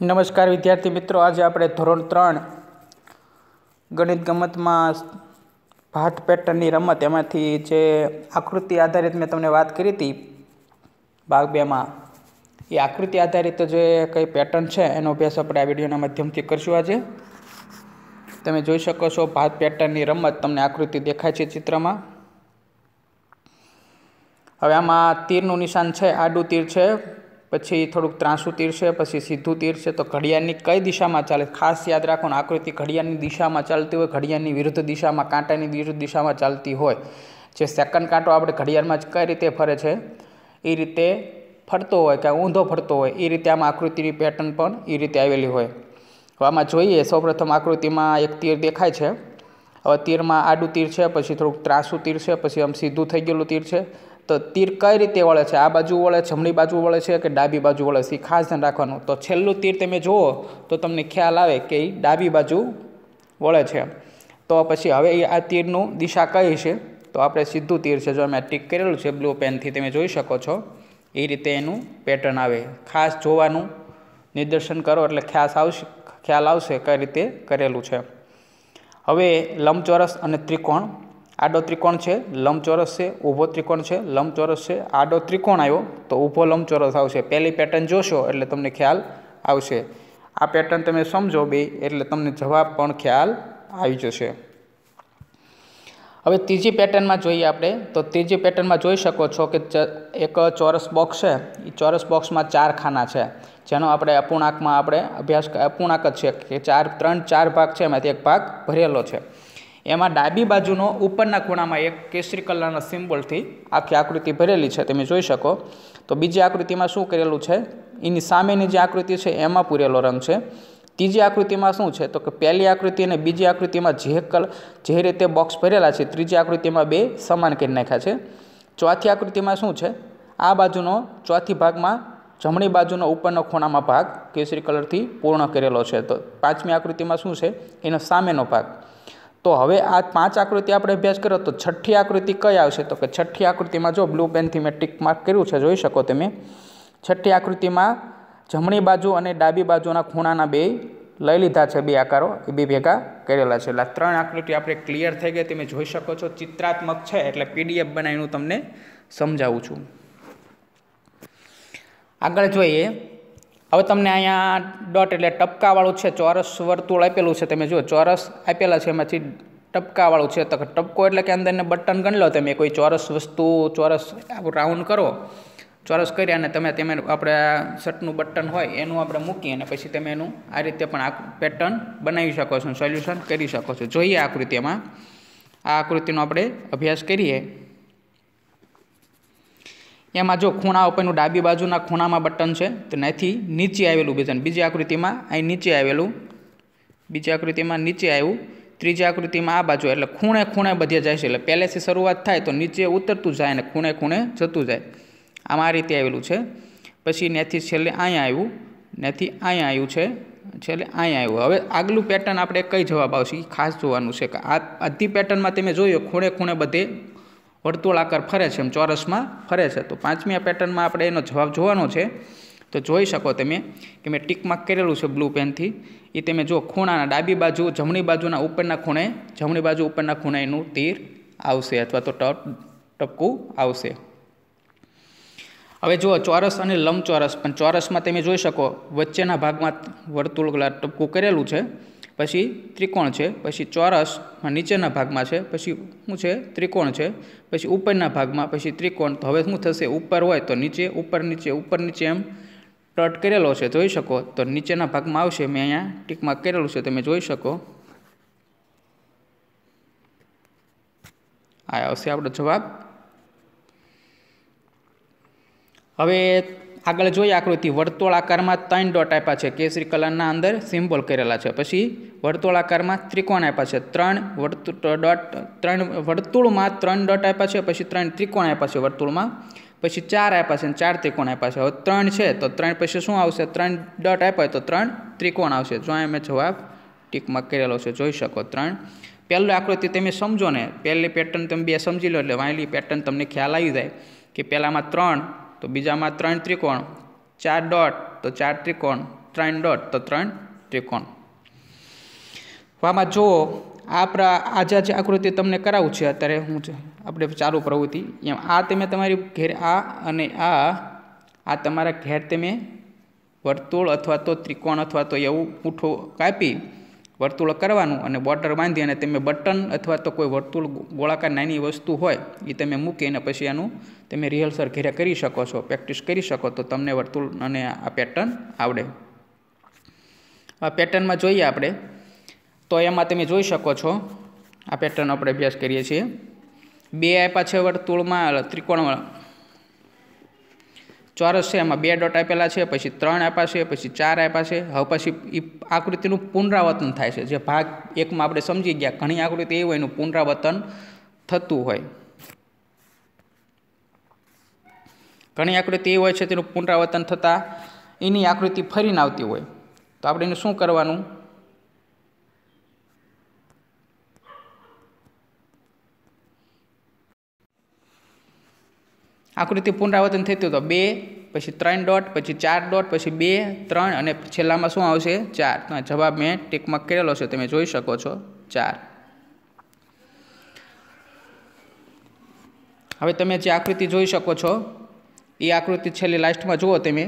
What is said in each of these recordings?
નમસ્કાર વિદ્યાર્થી મિત્રો આજે આપણે ધોરણ ત્રણ ગણિત ગમતમાં ભાત પેટર્નની રમત એમાંથી જે આકૃતિ આધારિત મેં તમને વાત કરી હતી ભાગ બેમાં એ આકૃતિ આધારિત જે કંઈ પેટર્ન છે એનો અભ્યાસ આપણે આ વિડીયોના માધ્યમથી કરશું આજે તમે જોઈ શકો છો ભાત પેટર્નની રમત તમને આકૃતિ દેખાય છે ચિત્રમાં હવે આમાં તીરનું નિશાન છે આડું તીર છે પછી થોડુંક ત્રાંસું તીર છે પછી સીધું તીર છે તો ઘડિયાળની કઈ દિશામાં ચાલે ખાસ યાદ રાખો આકૃતિ ઘડિયાળની દિશામાં ચાલતી હોય ઘડિયાળની વિરુદ્ધ દિશામાં કાંટાની વિરુદ્ધ દિશામાં ચાલતી હોય જે સેકન્ડ કાંટો આપણે ઘડિયાળમાં કઈ રીતે ફરે છે એ રીતે ફરતો હોય કે ઊંધો ફરતો હોય એ રીતે આમાં આકૃતિની પેટર્ન પણ એ રીતે આવેલી હોય હવે આમાં જોઈએ સૌપ્રથમ આકૃતિમાં એક તીર દેખાય છે હવે તીરમાં આડું તીર છે પછી થોડુંક ત્રાસું તીર છે પછી આમ સીધું થઈ ગયેલું તીર છે તો તીર કઈ રીતે વળે છે આ બાજુ વળે જમણી બાજુ વળે છે કે ડાબી બાજુ વળે છે ખાસ ધ્યાન રાખવાનું તો છેલ્લું તીર તમે જુઓ તો તમને ખ્યાલ આવે કે એ ડાબી બાજુ વળે છે તો પછી હવે આ તીરનું દિશા કઈ છે તો આપણે સીધું તીર છે જો મેં ટીક કરેલું છે બ્લુ પેનથી તમે જોઈ શકો છો એ રીતે એનું પેટર્ન આવે ખાસ જોવાનું નિદર્શન કરો એટલે ખ્યાસ આવશે ખ્યાલ આવશે કઈ રીતે કરેલું છે હવે લંબચોરસ અને ત્રિકોણ આડો ત્રિકોણ છે લંબચોરસ છે ઊભો ત્રિકોણ છે લંબચોરસ છે આડો ત્રિકોણ આવ્યો તો ઊભો લંબચોરસ આવશે પહેલી પેટર્ન જોશો એટલે તમને ખ્યાલ આવશે આ પેટર્ન તમે સમજો બે એટલે તમને જવાબ પણ ખ્યાલ આવી જશે હવે ત્રીજી પેટર્નમાં જોઈએ આપણે તો ત્રીજી પેટર્નમાં જોઈ શકો છો કે એક ચોરસ બોક્સ છે એ ચોરસ બોક્સમાં ચાર ખાના છે જેનો આપણે અપૂર્ણાંકમાં આપણે અભ્યાસ અપૂર્ણાંક જ છે કે ચાર ત્રણ ચાર ભાગ છે એમાંથી એક ભાગ ભરેલો છે એમાં ડાબી બાજુનો ઉપરના ખૂણામાં એક કેસરી કલરના સિમ્બોલથી આખી આકૃતિ ભરેલી છે તમે જોઈ શકો તો બીજી આકૃતિમાં શું કરેલું છે એની સામેની જે આકૃતિ છે એમાં પૂરેલો રંગ છે ત્રીજી આકૃતિમાં શું છે તો કે પહેલી આકૃતિ અને બીજી આકૃતિમાં જે કલ જે રીતે બોક્સ ભરેલા છે ત્રીજી આકૃતિમાં બે સમાન કરી નાખ્યા છે ચોથી આકૃતિમાં શું છે આ બાજુનો ચોથી ભાગમાં જમણી બાજુનો ઉપરનો ખૂણામાં ભાગ કેસરી કલરથી પૂર્ણ કરેલો છે તો પાંચમી આકૃતિમાં શું છે એનો સામેનો ભાગ તો હવે આ પાંચ આકૃતિ આપણે અભ્યાસ કરો તો છઠ્ઠી આકૃતિ કઈ આવશે તો કે છઠ્ઠી આકૃતિમાં જો બ્લુ પેનથી મેં ટીક માર્ક કર્યું છે જોઈ શકો તમે છઠ્ઠી આકૃતિમાં જમણી બાજુ અને ડાબી બાજુના ખૂણાના બે લઈ લીધા છે બે આકારો એ બે ભેગા કરેલા છે એટલે ત્રણ આકૃતિ આપણે ક્લિયર થઈ ગઈ તમે જોઈ શકો છો ચિત્રાત્મક છે એટલે પીડીએફ બનાવીને તમને સમજાવું છું આગળ જોઈએ હવે તમને અહીંયા ડોટ એટલે ટપકાવાળું છે ચોરસ વર્તુળ આપેલું છે તમે જુઓ ચોરસ આપેલા છે એમાંથી ટપકાવાળું છે તો ટપકો એટલે કે અંદરને બટન ગણી લો તમે કોઈ ચોરસ વસ્તુ ચોરસ રાઉન્ડ કરો ચોરસ કરી અને તમે તેમે આપણે શર્ટનું બટન હોય એનું આપણે મૂકીએ અને પછી તમે એનું આ રીતે પણ આ પેટર્ન બનાવી શકો છો સોલ્યુશન કરી શકો છો જોઈએ આકૃતિમાં આ આકૃતિનો આપણે અભ્યાસ કરીએ એમાં જો ખૂણા ઉપરનું ડાબી બાજુના ખૂણામાં બટન છે તો એનાથી નીચે આવેલું બટન બીજી આકૃતિમાં અહીં નીચે આવેલું બીજી આકૃતિમાં નીચે આવ્યું ત્રીજી આકૃતિમાં આ બાજુ એટલે ખૂણે ખૂણે બધે જાય છે એટલે પહેલેથી શરૂઆત થાય તો નીચે ઉતરતું જાય અને ખૂણે ખૂણે જતું જાય આમ આ રીતે આવેલું છે પછી ત્યાંથી છેલ્લે અહીંયા આવ્યું ત્યાંથી અહીંયા આવ્યું છે છેલ્લે અહીંયા આવ્યું હવે આગલું પેટર્ન આપણે કઈ જવાબ આવશે એ ખાસ જોવાનું છે કે આ અધી પેટર્નમાં તમે જોયો ખૂણે ખૂણે બધે વર્તુળ આકાર ફરે છે એમ ચોરસમાં ફરે છે તો પાંચમી પેટર્નમાં આપણે એનો જવાબ જોવાનો છે તો જોઈ શકો તમે કે મેં ટીકમાર્ક કરેલું છે બ્લુ પેનથી એ તમે જો ખૂણાના ડાબી બાજુ જમણી બાજુના ઉપરના ખૂણે જમણી બાજુ ઉપરના ખૂણે એનું તીર આવશે અથવા તો ટપ ટપકું આવશે હવે જુઓ ચોરસ અને લંબચોરસ પણ ચોરસમાં તમે જોઈ શકો વચ્ચેના ભાગમાં વર્તુળ ટપકું કરેલું છે પછી ત્રિકોણ છે પછી ચોરસમાં નીચેના ભાગમાં છે પછી શું છે ત્રિકોણ છે પછી ઉપરના ભાગમાં પછી ત્રિકોણ તો હવે શું થશે ઉપર હોય તો નીચે ઉપર નીચે ઉપર નીચે એમ ટટ કરેલો છે જોઈ શકો તો નીચેના ભાગમાં આવશે મેં અહીંયા ટીકમાં કરેલું છે તમે જોઈ શકો આ આવશે આપણો જવાબ હવે આગળ જોઈએ આકૃતિ વર્તુળ આકારમાં ત્રણ ડોટ આપ્યા છે કેસરી કલરના અંદર સિમ્બોલ કરેલા છે પછી વર્તુળ આકારમાં ત્રિકોણ આપ્યા છે ત્રણ વર્તુ ડોટ ત્રણ વર્તુળમાં ત્રણ ડોટ આપ્યા છે પછી ત્રણ ત્રિકોણ આપ્યા છે વર્તુળમાં પછી ચાર આપ્યા છે અને ચાર ત્રિકોણ આપ્યા છે હવે ત્રણ છે તો ત્રણ પછી શું આવશે ત્રણ ડોટ આપ્યા તો ત્રણ ત્રિકોણ આવશે જો મેં જવાબ ટીકમાં કરેલો છે જોઈ શકો ત્રણ પહેલું આકૃતિ તમે સમજો ને પહેલી પેટર્ન તમે બે સમજી લો એટલે વાયલી પેટર્ન તમને ખ્યાલ આવી જાય કે પહેલાંમાં ત્રણ તો બીજામાં ત્રણ ત્રિકોણ ચાર ડોટ તો ચાર ત્રિકોણ ત્રણ ડોટ તો ત્રણ ત્રિકોણ આમાં જુઓ આપણા આજે જે આકૃતિ તમને કરાવું છે અત્યારે હું આપણે ચાલુ પ્રવૃત્તિ એમ આ તમે તમારી ઘેર આ અને આ આ તમારા ઘેર તમે વર્તુળ અથવા તો ત્રિકોણ અથવા તો એવું પૂઠું કાપી વર્તુળ કરવાનું અને બોર્ડર બાંધી અને તમે બટન અથવા તો કોઈ વર્તુળ ગોળાકાર નાની વસ્તુ હોય એ તમે મૂકી અને પછી એનું તમે રિહર્સલ ઘેરે કરી શકો છો પ્રેક્ટિસ કરી શકો તો તમને વર્તુળ અને આ પેટર્ન આવડે આ પેટર્નમાં જોઈએ આપણે તો એમાં તમે જોઈ શકો છો આ પેટર્ન આપણે અભ્યાસ કરીએ છીએ બે આપ્યા છે વર્તુળમાં ત્રિકોણ ચોરસ છે એમાં બે ડોટ આપેલા છે પછી ત્રણ આપ્યા છે પછી ચાર આપ્યા છે હવે પછી એ આકૃતિનું પુનરાવર્તન થાય છે જે ભાગ એકમાં આપણે સમજી ગયા ઘણી આકૃતિ એવી હોય એનું પુનરાવર્તન થતું હોય ઘણી આકૃતિ એ હોય છે તેનું પુનરાવર્તન થતાં એની આકૃતિ ફરીને આવતી હોય તો આપણે એને શું કરવાનું આકૃતિ પુનરાવર્તન થતી તો બે પછી ત્રણ ડોટ પછી ચાર ડોટ પછી બે ત્રણ અને છેલ્લામાં શું આવશે ચાર તો જવાબ મેં ટેકમાં કરેલો છે તમે જોઈ શકો છો ચાર હવે તમે જે આકૃતિ જોઈ શકો છો એ આકૃતિ છેલ્લી લાસ્ટમાં જુઓ તમે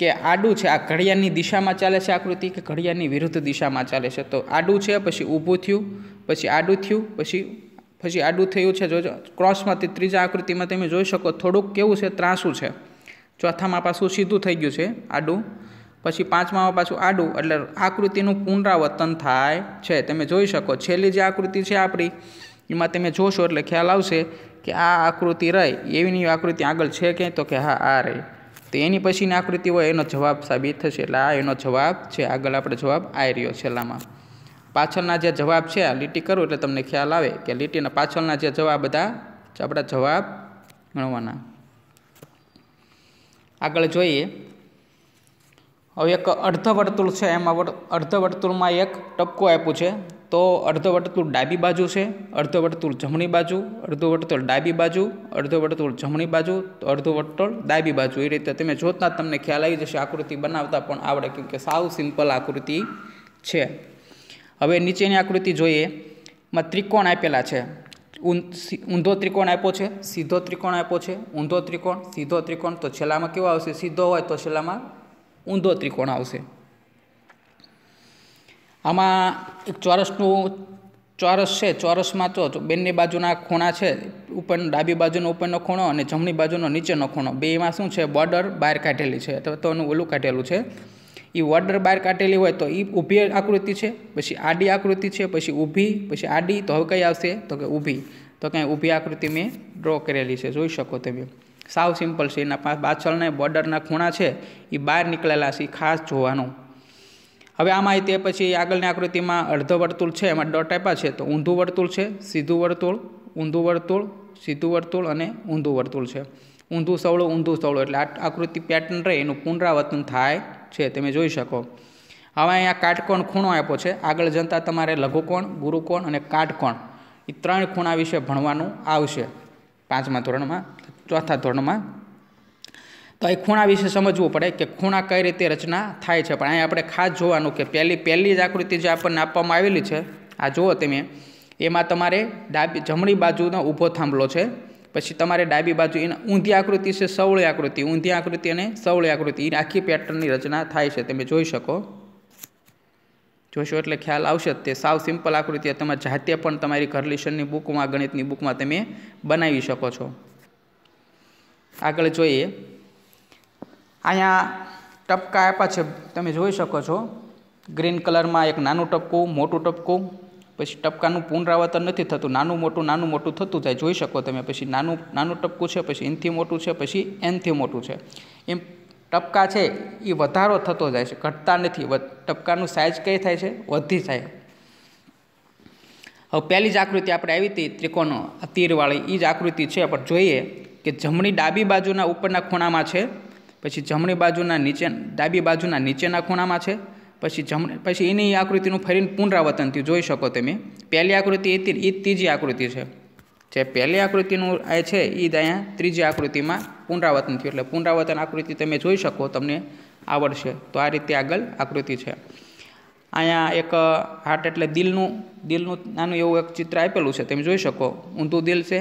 કે આડું છે આ ઘડિયાળની દિશામાં ચાલે છે આકૃતિ કે ઘડિયાળની વિરુદ્ધ દિશામાં ચાલે છે તો આડું છે પછી ઊભું થયું પછી આડું થયું પછી પછી આડું થયું છે જોજો ક્રોસમાંથી ત્રીજા આકૃતિમાં તમે જોઈ શકો થોડુંક કેવું છે ત્રાસું છે ચોથામાં પાછું સીધું થઈ ગયું છે આડું પછી પાંચમામાં પાછું આડું એટલે આકૃતિનું પુનરાવર્તન થાય છે તમે જોઈ શકો છેલ્લી જે આકૃતિ છે આપણી એમાં તમે જોશો એટલે ખ્યાલ આવશે કે આ આકૃતિ રહી એવીની આકૃતિ આગળ છે કે તો કે હા આ રહી તો એની પછીની આકૃતિ હોય એનો જવાબ સાબિત થશે એટલે આ એનો જવાબ છે આગળ આપણે જવાબ આવી રહ્યો છેલ્લામાં પાછળના જે જવાબ છે આ લીટી કરું એટલે તમને ખ્યાલ આવે કે લીટીના પાછળના જે જવાબ બધા આપણા જવાબ ગણવાના આગળ જોઈએ હવે એક અર્ધવર્તુળ છે એમાં અર્ધવર્તુળમાં એક ટપકો આપ્યું છે તો અર્ધવર્તુળ ડાબી બાજુ છે અર્ધવર્તુળ જમણી બાજુ અર્ધવર્તુળ ડાબી બાજુ અર્ધવર્તુળ જમણી બાજુ તો અર્ધવર્તુળ ડાબી બાજુ એ રીતે તમે જોતા તમને ખ્યાલ આવી જશે આકૃતિ બનાવતા પણ આવડે કેમ કે સાવ સિમ્પલ આકૃતિ છે હવે નીચેની આકૃતિ જોઈએ માં ત્રિકોણ આપેલા છે ઊંધો ત્રિકોણ આપ્યો છે સીધો ત્રિકોણ આપ્યો છે ઊંધો ત્રિકોણ સીધો ત્રિકોણ તો છેલ્લામાં કેવો આવશે સીધો હોય તો છેલ્લામાં ઊંધો ત્રિકોણ આવશે આમાં એક ચોરસનું ચોરસ છે ચોરસમાં તો બંને બાજુના ખૂણા છે ઉપર ડાબી બાજુનો ઉપરનો ખૂણો અને જમણી બાજુનો નીચેનો ખૂણો બેમાં શું છે બોર્ડર બહાર કાઢેલી છે અથવા તો એનું ઓલું કાઢેલું છે એ વોર્ડર બહાર કાઢેલી હોય તો એ ઊભી આકૃતિ છે પછી આડી આકૃતિ છે પછી ઊભી પછી આડી તો હવે કઈ આવશે તો કે ઊભી તો કાંઈ ઊભી આકૃતિ મેં ડ્રો કરેલી છે જોઈ શકો તમે સાવ સિમ્પલ છે એના પાછળના બોર્ડરના ખૂણા છે એ બહાર નીકળેલા છે એ ખાસ જોવાનું હવે આ માહિતી પછી આગળની આકૃતિમાં અડધો વર્તુળ છે એમાં ડોટ આપ્યા છે તો ઊંધું વર્તુળ છે સીધું વર્તુળ ઊંધું વર્તુળ સીધું વર્તુળ અને ઊંધું વર્તુળ છે ઊંધું સવળું ઊંધું સવળું એટલે આ આકૃતિ પેટર્ન રહે એનું પુનરાવર્તન થાય છે તમે જોઈ શકો હવે અહીંયા કાટકોણ ખૂણો આપ્યો છે આગળ જતાં તમારે લઘુકોણ ગુરુકોણ અને કાટકોણ એ ત્રણ ખૂણા વિશે ભણવાનું આવશે પાંચમા ધોરણમાં ચોથા ધોરણમાં તો એ ખૂણા વિશે સમજવું પડે કે ખૂણા કઈ રીતે રચના થાય છે પણ અહીંયા આપણે ખાસ જોવાનું કે પહેલી પહેલી જ આકૃતિ જે આપણને આપવામાં આવેલી છે આ જુઓ તમે એમાં તમારે ડાબી જમણી બાજુનો ઊભો થાંભલો છે પછી તમારે ડાબી બાજુ એના ઊંધી આકૃતિ છે સવળી આકૃતિ ઊંધી આકૃતિ અને સવળી આકૃતિ એની આખી પેટર્નની રચના થાય છે તમે જોઈ શકો જોશો એટલે ખ્યાલ આવશે તે સાવ સિમ્પલ આકૃતિ તમે જાતે પણ તમારી ઘરલિશનની બુકમાં ગણિતની બુકમાં તમે બનાવી શકો છો આગળ જોઈએ અહીંયા ટપકા આપ્યા છે તમે જોઈ શકો છો ગ્રીન કલરમાં એક નાનું ટપકું મોટું ટપકું પછી ટપકાનું પુનરાવર્તન નથી થતું નાનું મોટું નાનું મોટું થતું જાય જોઈ શકો તમે પછી નાનું નાનું ટપકું છે પછી એનથી મોટું છે પછી એનથી મોટું છે એમ ટપકા છે એ વધારો થતો જાય છે ઘટતા નથી ટપકાનું સાઇઝ કઈ થાય છે વધી જાય હવે પહેલી જ આકૃતિ આપણે આવી હતી ત્રિકોણ તીરવાળી એ જ આકૃતિ છે પણ જોઈએ કે જમણી ડાબી બાજુના ઉપરના ખૂણામાં છે પછી જમણી બાજુના નીચે ડાબી બાજુના નીચેના ખૂણામાં છે પછી જમણે પછી એની આકૃતિનું ફરીને પુનરાવર્તન થયું જોઈ શકો તમે પહેલી આકૃતિ એ એ ત્રીજી આકૃતિ છે જે પહેલી આકૃતિનું આ છે એ અહીંયા ત્રીજી આકૃતિમાં પુનરાવર્તન થયું એટલે પુનરાવર્તન આકૃતિ તમે જોઈ શકો તમને આવડશે તો આ રીતે આગળ આકૃતિ છે અહીંયા એક હાર્ટ એટલે દિલનું દિલનું નાનું એવું એક ચિત્ર આપેલું છે તમે જોઈ શકો ઊંધું દિલ છે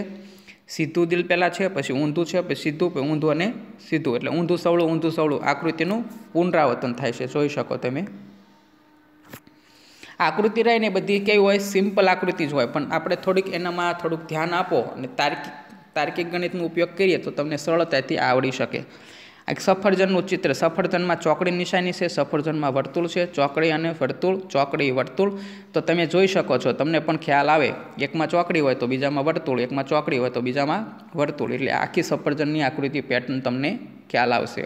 સીધું દિલ પહેલાં છે પછી ઊંધું છે પછી સીધું પછી ઊંધું અને સીધું એટલે ઊંધું સવળું ઊંધું સવળું આકૃતિનું પુનરાવર્તન થાય છે જોઈ શકો તમે આકૃતિ રહે ને બધી કેવી હોય સિમ્પલ આકૃતિ જ હોય પણ આપણે થોડીક એનામાં થોડુંક ધ્યાન આપો અને તાર્કિક તાર્કિક ગણિતનો ઉપયોગ કરીએ તો તમને સરળતાથી આવડી શકે આ એક સફરજનનું ચિત્ર સફરજનમાં ચોકડી નિશાની છે સફરજનમાં વર્તુળ છે ચોકડી અને વર્તુળ ચોકડી વર્તુળ તો તમે જોઈ શકો છો તમને પણ ખ્યાલ આવે એકમાં ચોકડી હોય તો બીજામાં વર્તુળ એકમાં ચોકડી હોય તો બીજામાં વર્તુળ એટલે આખી સફરજનની આકૃતિ પેટર્ન તમને ખ્યાલ આવશે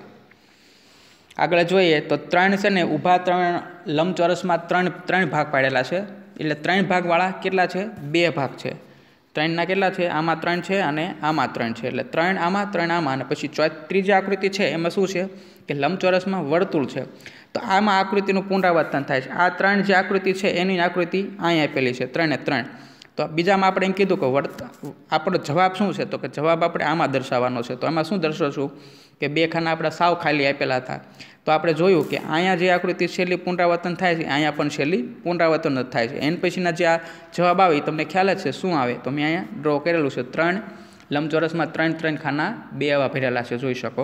આગળ જોઈએ તો ત્રણ છે ને ઊભા ત્રણ લંબચોરસમાં ત્રણ ત્રણ ભાગ પાડેલા છે એટલે ત્રણ ભાગવાળા કેટલા છે બે ભાગ છે ત્રણના કેટલા છે આમાં ત્રણ છે અને આમાં ત્રણ છે એટલે ત્રણ આમાં ત્રણ આમાં અને પછી ચો ત્રીજી આકૃતિ છે એમાં શું છે કે લંબચોરસમાં વર્તુળ છે તો આમાં આકૃતિનું પુનરાવર્તન થાય છે આ ત્રણ જે આકૃતિ છે એની આકૃતિ અહીં આપેલી છે ત્રણે ત્રણ તો બીજામાં આપણે એમ કીધું કે વર્ત આપણો જવાબ શું છે તો કે જવાબ આપણે આમાં દર્શાવવાનો છે તો આમાં શું દર્શાવશું કે બે ખાના આપણા સાવ ખાલી આપેલા હતા તો આપણે જોયું કે અહીંયા જે આકૃતિ છેલ્લી પુનરાવર્તન થાય છે અહીંયા પણ છેલ્લી પુનરાવર્તન જ થાય છે એન પછીના જે આ જવાબ આવે તમને ખ્યાલ જ છે શું આવે તો મેં અહીંયા ડ્રો કરેલું છે ત્રણ લંબચોરસમાં ત્રણ ત્રણ ખાના બે આવા ભરેલા છે જોઈ શકો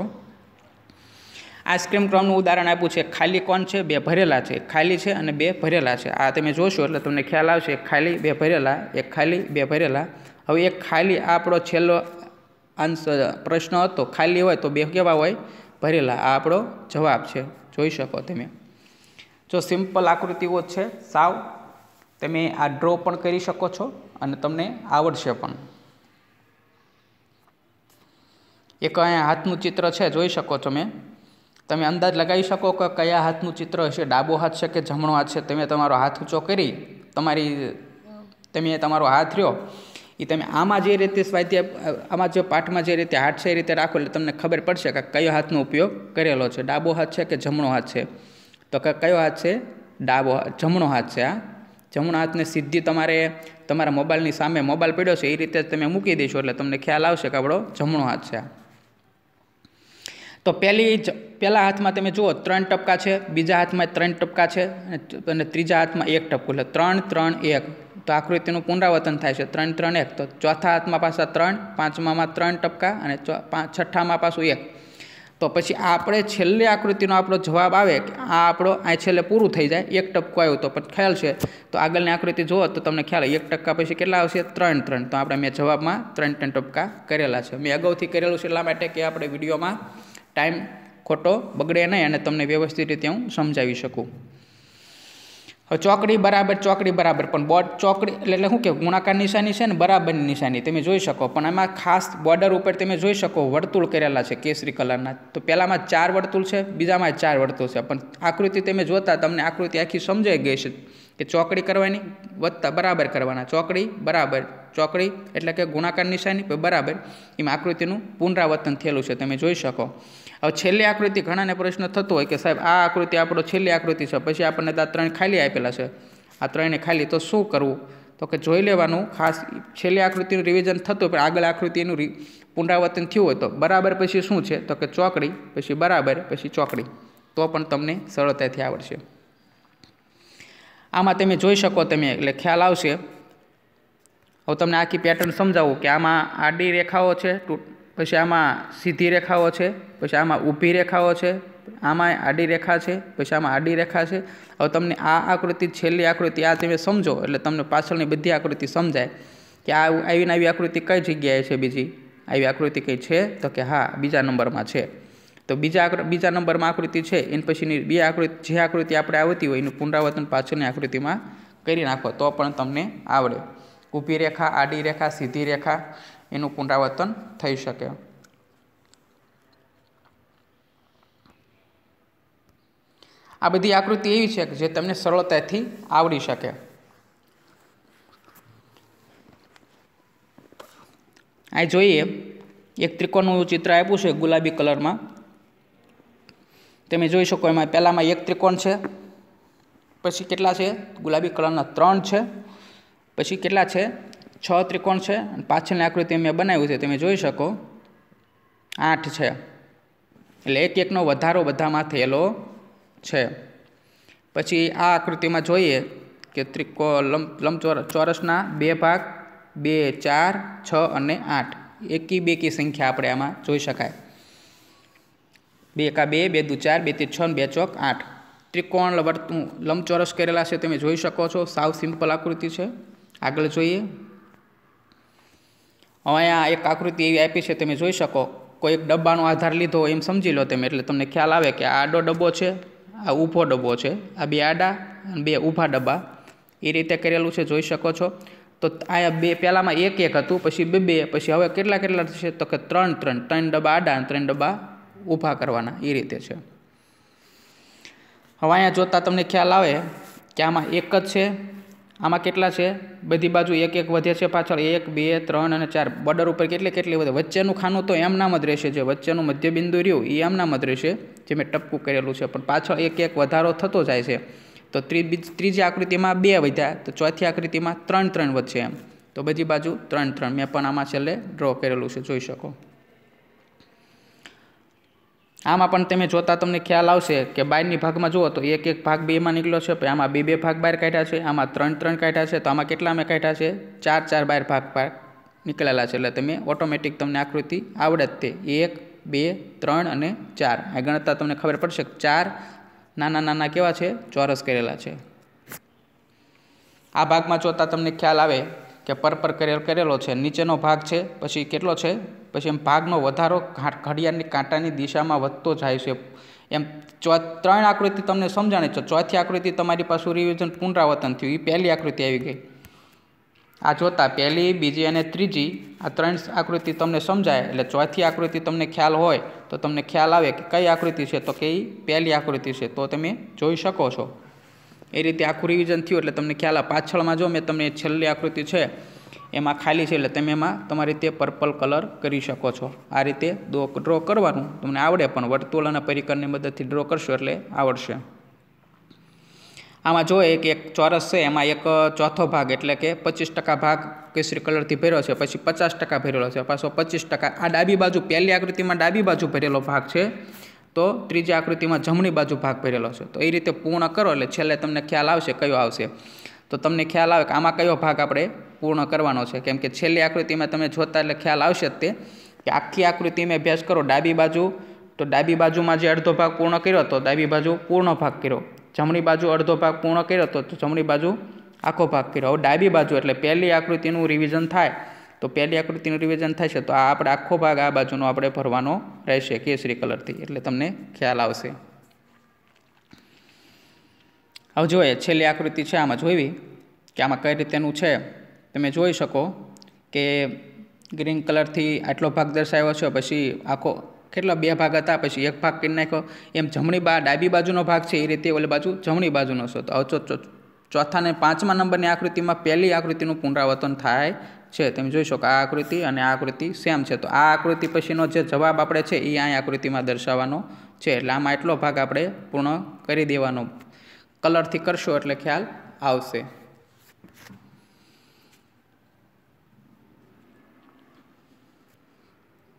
આઈસ્ક્રીમ ક્રમનું ઉદાહરણ આપ્યું છે ખાલી કોણ છે બે ભરેલા છે ખાલી છે અને બે ભરેલા છે આ તમે જોશો એટલે તમને ખ્યાલ આવશે ખાલી બે ભરેલા એક ખાલી બે ભરેલા હવે એક ખાલી આપણો છેલ્લો આન્સર પ્રશ્ન હતો ખાલી હોય તો બે કેવા હોય ભરેલા આ આપણો જવાબ છે જોઈ શકો તમે જો સિમ્પલ આકૃતિઓ છે સાવ તમે આ ડ્રો પણ કરી શકો છો અને તમને આવડશે પણ એક અહીંયા હાથનું ચિત્ર છે જોઈ શકો છો મેં તમે અંદાજ લગાવી શકો કે કયા હાથનું ચિત્ર હશે ડાબો હાથ છે કે જમણો હાથ છે તમે તમારો હાથ ઊંચો કરી તમારી તમે તમારો હાથ રહ્યો એ તમે આમાં જે રીતે સ્વાધ્યાય આમાં જો પાઠમાં જે રીતે હાથ છે એ રીતે રાખો એટલે તમને ખબર પડશે કે કયો હાથનો ઉપયોગ કરેલો છે ડાબો હાથ છે કે જમણો હાથ છે તો કે કયો હાથ છે ડાબો જમણો હાથ છે આ જમણો હાથને સીધી તમારે તમારા મોબાઈલની સામે મોબાઈલ પડ્યો છે એ રીતે જ તમે મૂકી દેશો એટલે તમને ખ્યાલ આવશે કે આપણો જમણો હાથ છે આ તો પહેલી જ પહેલા હાથમાં તમે જુઓ ત્રણ ટપકા છે બીજા હાથમાં ત્રણ ટપકા છે અને ત્રીજા હાથમાં એક ટપકું એટલે ત્રણ ત્રણ એક તો આકૃતિનું પુનરાવર્તન થાય છે ત્રણ ત્રણ એક તો ચોથા હાથમાં પાછા ત્રણ પાંચમામાં ત્રણ ટપકા અને છઠ્ઠામાં પાછું એક તો પછી આપણે છેલ્લી આકૃતિનો આપણો જવાબ આવે કે આ આપણો આ છેલ્લે પૂરું થઈ જાય એક ટપકો આવ્યો તો પણ ખ્યાલ છે તો આગળની આકૃતિ જુઓ તો તમને ખ્યાલ એક ટકા પછી કેટલા આવશે ત્રણ ત્રણ તો આપણે મેં જવાબમાં ત્રણ ત્રણ ટપકા કરેલા છે મેં અગાઉથી કરેલું છે એટલા માટે કે આપણે વિડીયોમાં ટાઈમ ખોટો બગડે નહીં અને તમને વ્યવસ્થિત રીતે હું સમજાવી શકું હવે ચોકડી બરાબર ચોકડી બરાબર પણ બોડ ચોકડી એટલે શું કે ગુણાકાર નિશાની છે ને બરાબરની નિશાની તમે જોઈ શકો પણ એમાં ખાસ બોર્ડર ઉપર તમે જોઈ શકો વર્તુળ કરેલા છે કેસરી કલરના તો પહેલાંમાં ચાર વર્તુળ છે બીજામાં ચાર વર્તુળ છે પણ આકૃતિ તમે જોતા તમને આકૃતિ આખી સમજાઈ ગઈ છે કે ચોકડી કરવાની વધતા બરાબર કરવાના ચોકડી બરાબર ચોકડી એટલે કે ગુણાકાર નિશાની બરાબર એમાં આકૃતિનું પુનરાવર્તન થયેલું છે તમે જોઈ શકો હવે છેલ્લી આકૃતિ ઘણાને પ્રશ્ન થતો હોય કે સાહેબ આ આકૃતિ આપણો છેલ્લી આકૃતિ છે પછી આપણને આ ત્રણ ખાલી આપેલા છે આ ત્રણે ખાલી તો શું કરવું તો કે જોઈ લેવાનું ખાસ છેલ્લી આકૃતિનું રિવિઝન થતું પણ આગળ આકૃતિનું પુનરાવર્તન થયું હોય તો બરાબર પછી શું છે તો કે ચોકડી પછી બરાબર પછી ચોકડી તો પણ તમને સરળતાથી આવડશે આમાં તમે જોઈ શકો તમે એટલે ખ્યાલ આવશે હવે તમને આખી પેટર્ન સમજાવું કે આમાં આડી રેખાઓ છે પછી આમાં સીધી રેખાઓ છે પછી આમાં ઊભી રેખાઓ છે આમાં આડી રેખા છે પછી આમાં આડી રેખા છે હવે તમને આ આકૃતિ છેલ્લી આકૃતિ આ તમે સમજો એટલે તમને પાછળની બધી આકૃતિ સમજાય કે આ આવીને આવી આકૃતિ કઈ જગ્યાએ છે બીજી આવી આકૃતિ કઈ છે તો કે હા બીજા નંબરમાં છે તો બીજા બીજા નંબરમાં આકૃતિ છે એની પછીની બે આકૃતિ જે આકૃતિ આપણે આવતી હોય એનું પુનરાવર્તન પાછળની આકૃતિમાં કરી નાખો તો પણ તમને આવડે ઊભી રેખા આડી રેખા સીધી રેખા એનું પુનરાવર્તન થઈ શકે આ બધી આકૃતિ એવી છે કે જે તમને સરળતાથી આવડી શકે આ જોઈએ એક ત્રિકોણનું ચિત્ર આપ્યું છે ગુલાબી કલરમાં તમે જોઈ શકો એમાં પહેલાંમાં એક ત્રિકોણ છે પછી કેટલા છે ગુલાબી કલરના ત્રણ છે પછી કેટલા છે છ ત્રિકોણ છે અને પાછળની આકૃતિ મેં બનાવ્યું છે તમે જોઈ શકો આઠ છે એટલે એક એકનો વધારો બધામાં થયેલો છે પછી આ આકૃતિમાં જોઈએ કે ત્રિકો લંબ લંબચોર ચોરસના બે ભાગ બે ચાર છ અને આઠ એકી બેકી સંખ્યા આપણે આમાં જોઈ શકાય બે એકા બે બે દુ ચાર બે થી છ બે ચોક આઠ ત્રિકોણ વર્તું લંબચોરસ કરેલા છે તમે જોઈ શકો છો સાવ સિમ્પલ આકૃતિ છે આગળ જોઈએ હવે અહીંયા એક આકૃતિ એવી આપી છે તમે જોઈ શકો કોઈ એક ડબ્બાનો આધાર લીધો એમ સમજી લો તમે એટલે તમને ખ્યાલ આવે કે આ આડો ડબ્બો છે આ ઊભો ડબ્બો છે આ બે આડા અને બે ઊભા ડબ્બા એ રીતે કરેલું છે જોઈ શકો છો તો અહીંયા બે પહેલાંમાં એક એક હતું પછી બે બે પછી હવે કેટલા કેટલા થશે તો કે ત્રણ ત્રણ ત્રણ ડબ્બા આડા અને ત્રણ ડબ્બા ઊભા કરવાના એ રીતે છે હવે અહીંયા જોતાં તમને ખ્યાલ આવે કે આમાં એક જ છે આમાં કેટલા છે બધી બાજુ એક એક વધે છે પાછળ એક બે ત્રણ અને ચાર બોર્ડર ઉપર કેટલી કેટલી વધે વચ્ચેનું ખાનું તો એમ નામ જ રહેશે જે વચ્ચેનું મધ્યબિંદુ રહ્યું એ એમ નામ જ રહેશે જે મેં ટપકું કરેલું છે પણ પાછળ એક એક વધારો થતો જાય છે તો ત્રીજી આકૃતિમાં બે વધ્યા તો ચોથી આકૃતિમાં ત્રણ ત્રણ વધશે એમ તો બધી બાજુ ત્રણ ત્રણ મેં પણ આમાં છેલ્લે ડ્રો કરેલું છે જોઈ શકો આમાં પણ તમે જોતા તમને ખ્યાલ આવશે કે બહારની ભાગમાં જુઓ તો એક એક ભાગ બેમાં નીકળ્યો છે આમાં બે બે ભાગ બહાર કાઢ્યા છે આમાં ત્રણ ત્રણ કાઢ્યા છે તો આમાં કેટલા અમે કાઢ્યા છે ચાર ચાર બાર ભાગ બહાર નીકળેલા છે એટલે તમે ઓટોમેટિક તમને આકૃતિ આવડત તે એક બે ત્રણ અને ચાર આ ગણતા તમને ખબર પડશે કે ચાર નાના નાના કેવા છે ચોરસ કરેલા છે આ ભાગમાં જોતાં તમને ખ્યાલ આવે કે પર પર કરેલ કરેલો છે નીચેનો ભાગ છે પછી કેટલો છે પછી એમ ભાગનો વધારો ઘડિયાળની કાંટાની દિશામાં વધતો જાય છે એમ ચો ત્રણ આકૃતિ તમને સમજાણી છે ચોથી આકૃતિ તમારી પાછું રિવિઝન પુનરાવર્તન થયું એ પહેલી આકૃતિ આવી ગઈ આ જોતાં પહેલી બીજી અને ત્રીજી આ ત્રણ આકૃતિ તમને સમજાય એટલે ચોથી આકૃતિ તમને ખ્યાલ હોય તો તમને ખ્યાલ આવે કે કઈ આકૃતિ છે તો કે એ પહેલી આકૃતિ છે તો તમે જોઈ શકો છો એ રીતે આખું રિવિઝન થયું એટલે તમને ખ્યાલ આ પાછળમાં જો મેં તમને છેલ્લી આકૃતિ છે એમાં ખાલી છે એટલે તમે એમાં તમારી રીતે પર્પલ કલર કરી શકો છો આ રીતે દો ડ્રો કરવાનું તમને આવડે પણ વર્તુળ અને પરિકરની મદદથી ડ્રો કરશો એટલે આવડશે આમાં જો એક એક ચોરસ છે એમાં એક ચોથો ભાગ એટલે કે પચીસ ટકા ભાગ કેસરી કલરથી ભર્યો છે પછી પચાસ ટકા ભરેલો છે પાછો પચીસ ટકા આ ડાબી બાજુ પહેલી આકૃતિમાં ડાબી બાજુ ભરેલો ભાગ છે તો ત્રીજી આકૃતિમાં જમણી બાજુ ભાગ ભરેલો છે તો એ રીતે પૂર્ણ કરો એટલે છેલ્લે તમને ખ્યાલ આવશે કયો આવશે તો તમને ખ્યાલ આવે કે આમાં કયો ભાગ આપણે પૂર્ણ કરવાનો છે કેમ કે છેલ્લી આકૃતિમાં તમે જોતા એટલે ખ્યાલ આવશે જ તે કે આખી આકૃતિ મેં અભ્યાસ કરો ડાબી બાજુ તો ડાબી બાજુમાં જે અડધો ભાગ પૂર્ણ કર્યો હતો ડાબી બાજુ પૂર્ણ ભાગ કર્યો જમણી બાજુ અડધો ભાગ પૂર્ણ કર્યો હતો તો જમણી બાજુ આખો ભાગ કર્યો હવે ડાબી બાજુ એટલે પહેલી આકૃતિનું રિવિઝન થાય તો પહેલી આકૃતિનું રિવિઝન થાય છે તો આ આપણે આખો ભાગ આ બાજુનો આપણે ભરવાનો રહેશે કેસરી કલરથી એટલે તમને ખ્યાલ આવશે હવે જોઈએ છેલ્લી આકૃતિ છે આમાં જોઈવી કે આમાં કઈ રીતેનું છે તમે જોઈ શકો કે ગ્રીન કલરથી આટલો ભાગ દર્શાવ્યો છે પછી આખો કેટલા બે ભાગ હતા પછી એક ભાગ કરી નાખ્યો એમ જમણી બા ડાબી બાજુનો ભાગ છે એ રીતે ઓલી બાજુ જમણી બાજુનો છે તો અચો ચોથા ને પાંચમા નંબરની આકૃતિમાં પહેલી આકૃતિનું પુનરાવર્તન થાય છે તમે જોઈ શકો આ આકૃતિ અને આ આકૃતિ સેમ છે તો આ આકૃતિ પછીનો જે જવાબ આપણે છે એ આ આકૃતિમાં દર્શાવવાનો છે એટલે આમાં એટલો ભાગ આપણે પૂર્ણ કરી દેવાનો કલરથી કરશો એટલે ખ્યાલ આવશે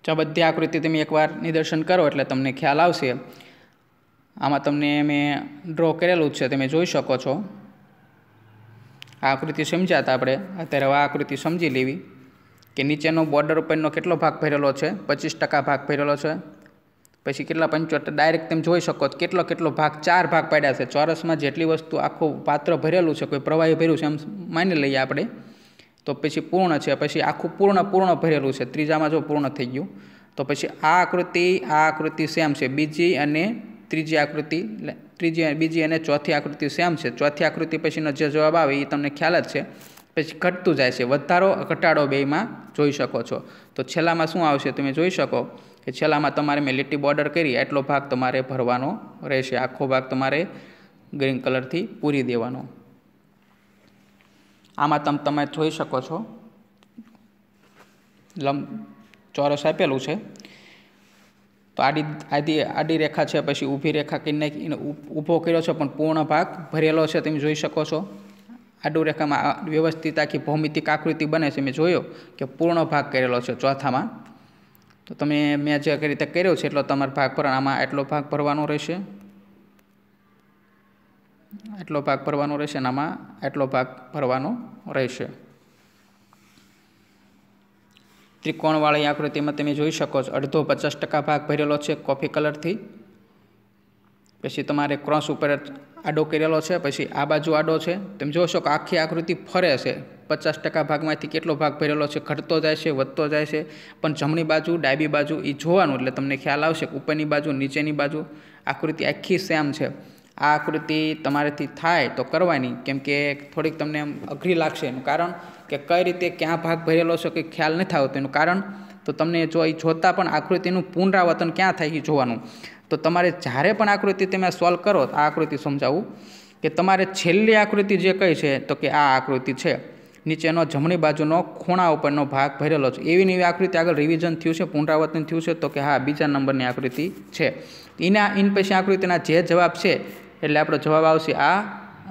જો બધી આકૃતિ તમે એકવાર નિદર્શન કરો એટલે તમને ખ્યાલ આવશે આમાં તમને મેં ડ્રો કરેલું જ છે તમે જોઈ શકો છો આ આકૃતિ સમજ્યા હતા આપણે અત્યારે આ આકૃતિ સમજી લેવી કે નીચેનો બોર્ડર ઉપરનો કેટલો ભાગ ભરેલો છે પચીસ ટકા ભાગ ભરેલો છે પછી કેટલા પંચોતેર ડાયરેક્ટ તમે જોઈ શકો કેટલો કેટલો ભાગ ચાર ભાગ પાડ્યા છે ચોરસમાં જેટલી વસ્તુ આખું પાત્ર ભરેલું છે કોઈ પ્રવાહી ભર્યું છે એમ માની લઈએ આપણે તો પછી પૂર્ણ છે પછી આખું પૂર્ણ પૂર્ણ ભરેલું છે ત્રીજામાં જો પૂર્ણ થઈ ગયું તો પછી આ આકૃતિ આ આકૃતિ સેમ છે બીજી અને ત્રીજી આકૃતિ ત્રીજી બીજી અને ચોથી આકૃતિ સેમ છે ચોથી આકૃતિ પછીનો જે જવાબ આવે એ તમને ખ્યાલ જ છે પછી ઘટતું જાય છે વધારો ઘટાડો બેમાં જોઈ શકો છો તો છેલ્લામાં શું આવશે તમે જોઈ શકો કે છેલ્લામાં તમારે મેં લીટી બોર્ડર કરી એટલો ભાગ તમારે ભરવાનો રહેશે આખો ભાગ તમારે ગ્રીન કલરથી પૂરી દેવાનો આમાં તમે તમે જોઈ શકો છો લંબ ચોરસ આપેલું છે તો આડી આડી આડી રેખા છે પછી ઊભી રેખા કરીને એને ઊભો કર્યો છે પણ પૂર્ણ ભાગ ભરેલો છે તમે જોઈ શકો છો આડું રેખામાં વ્યવસ્થિત આખી ભૌમિતિક આકૃતિ બને છે મેં જોયો કે પૂર્ણ ભાગ કરેલો છે ચોથામાં તો તમે મેં જે રીતે કર્યો છે એટલો તમારો ભાગ ભરણ આમાં એટલો ભાગ ભરવાનો રહેશે આટલો ભાગ ભરવાનો રહેશે આમાં આટલો ભાગ ભરવાનો રહેશે ત્રિકોણવાળી આકૃતિમાં તમે જોઈ શકો છો અડધો પચાસ ટકા ભાગ ભરેલો છે કોફી કલરથી પછી તમારે ક્રોસ ઉપર આડો કરેલો છે પછી આ બાજુ આડો છે તમે જોશો કે આખી આકૃતિ ફરે છે પચાસ ટકા ભાગમાંથી કેટલો ભાગ ભરેલો છે ઘટતો જાય છે વધતો જાય છે પણ જમણી બાજુ ડાબી બાજુ એ જોવાનું એટલે તમને ખ્યાલ આવશે ઉપરની બાજુ નીચેની બાજુ આકૃતિ આખી સેમ છે આ આકૃતિ તમારાથી થાય તો કરવાની કેમ કે થોડીક તમને એમ અઘરી લાગશે એનું કારણ કે કઈ રીતે ક્યાં ભાગ ભરેલો છે કંઈ ખ્યાલ નથી આવતો એનું કારણ તો તમને જો એ જોતાં પણ આકૃતિનું પુનરાવર્તન ક્યાં થાય એ જોવાનું તો તમારે જ્યારે પણ આકૃતિ તમે સોલ્વ કરો આ આકૃતિ સમજાવું કે તમારે છેલ્લી આકૃતિ જે કઈ છે તો કે આ આકૃતિ છે નીચેનો જમણી બાજુનો ખૂણા ઉપરનો ભાગ ભરેલો છે એવી એવી આકૃતિ આગળ રિવિઝન થયું છે પુનરાવર્તન થયું છે તો કે હા બીજા નંબરની આકૃતિ છે એના ઇન પછી આકૃતિના જે જવાબ છે એટલે આપણો જવાબ આવશે આ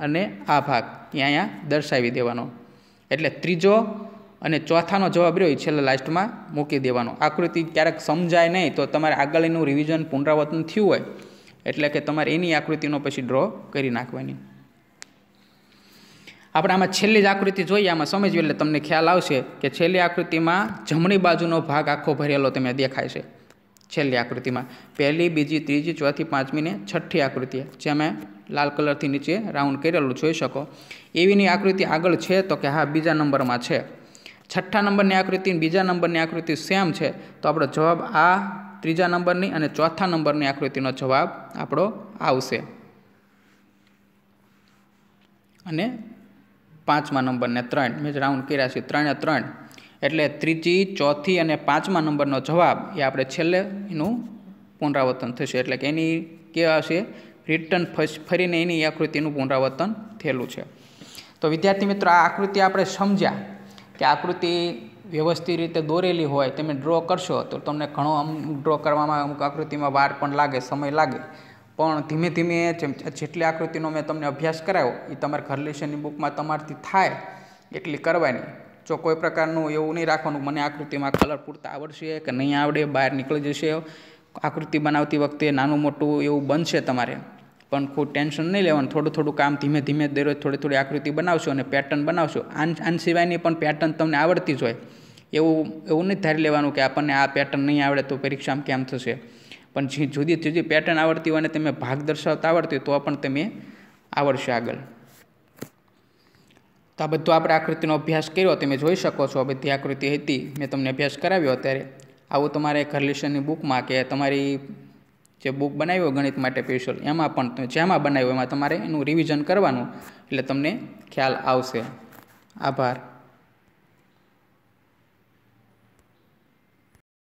અને આ ભાગ ત્યાં અહીંયા દર્શાવી દેવાનો એટલે ત્રીજો અને ચોથાનો જવાબ રહ્યો એ છેલ્લા લાસ્ટમાં મૂકી દેવાનો આકૃતિ ક્યારેક સમજાય નહીં તો તમારે આગળ એનું રિવિઝન પુનરાવર્તન થયું હોય એટલે કે તમારે એની આકૃતિનો પછી ડ્રો કરી નાખવાની આપણે આમાં છેલ્લી જ આકૃતિ જોઈએ આમાં સમજવી એટલે તમને ખ્યાલ આવશે કે છેલ્લી આકૃતિમાં જમણી બાજુનો ભાગ આખો ભરેલો તમે દેખાય છે છેલ્લી આકૃતિમાં પહેલી બીજી ત્રીજી ચોથી પાંચમી ને છઠ્ઠી આકૃતિ જે મેં લાલ કલરથી નીચે રાઉન્ડ કરેલું જોઈ શકો એવીની આકૃતિ આગળ છે તો કે હા બીજા નંબરમાં છે છઠ્ઠા નંબરની આકૃતિ બીજા નંબરની આકૃતિ સેમ છે તો આપણો જવાબ આ ત્રીજા નંબરની અને ચોથા નંબરની આકૃતિનો જવાબ આપણો આવશે અને પાંચમા નંબરને ત્રણ મેં જ રાઉન્ડ કર્યા છે ત્રણે ત્રણ એટલે ત્રીજી ચોથી અને પાંચમા નંબરનો જવાબ એ આપણે છેલ્લે એનું પુનરાવર્તન થશે એટલે કે એની કેવા છે રિટર્ન ફરીને એની આકૃતિનું પુનરાવર્તન થયેલું છે તો વિદ્યાર્થી મિત્રો આ આકૃતિ આપણે સમજ્યા કે આકૃતિ વ્યવસ્થિત રીતે દોરેલી હોય તમે ડ્રો કરશો તો તમને ઘણો અમુક ડ્રો કરવામાં અમુક આકૃતિમાં વાર પણ લાગે સમય લાગે પણ ધીમે ધીમે જેટલી આકૃતિનો મેં તમને અભ્યાસ કરાવ્યો એ તમારે ઘર લેશનની બુકમાં તમારથી થાય એટલી કરવાની જો કોઈ પ્રકારનું એવું નહીં રાખવાનું મને આકૃતિમાં કલર પૂરતા આવડશે કે નહીં આવડે બહાર નીકળી જશે આકૃતિ બનાવતી વખતે નાનું મોટું એવું બનશે તમારે પણ ખૂબ ટેન્શન નહીં લેવાનું થોડું થોડું કામ ધીમે ધીમે દરરોજ થોડી થોડી આકૃતિ બનાવશો અને પેટર્ન બનાવશો આન આન સિવાયની પણ પેટર્ન તમને આવડતી જ હોય એવું એવું નહીં ધારી લેવાનું કે આપણને આ પેટર્ન નહીં આવડે તો પરીક્ષામાં કેમ થશે પણ જે જુદી જુદી પેટર્ન આવડતી હોય અને તમે ભાગ દર્શાવતા આવડતી હોય તો પણ તમે આવડશે આગળ તો આ બધો આપણે આકૃતિનો અભ્યાસ કર્યો તમે જોઈ શકો છો બધી આકૃતિ હતી મેં તમને અભ્યાસ કરાવ્યો અત્યારે આવું તમારે ઘરલેશનની બુકમાં કે તમારી જે બુક બનાવ્યો ગણિત માટે સ્પેશિયલ એમાં પણ તમે જેમાં બનાવ્યું એમાં તમારે એનું રિવિઝન કરવાનું એટલે તમને ખ્યાલ આવશે આભાર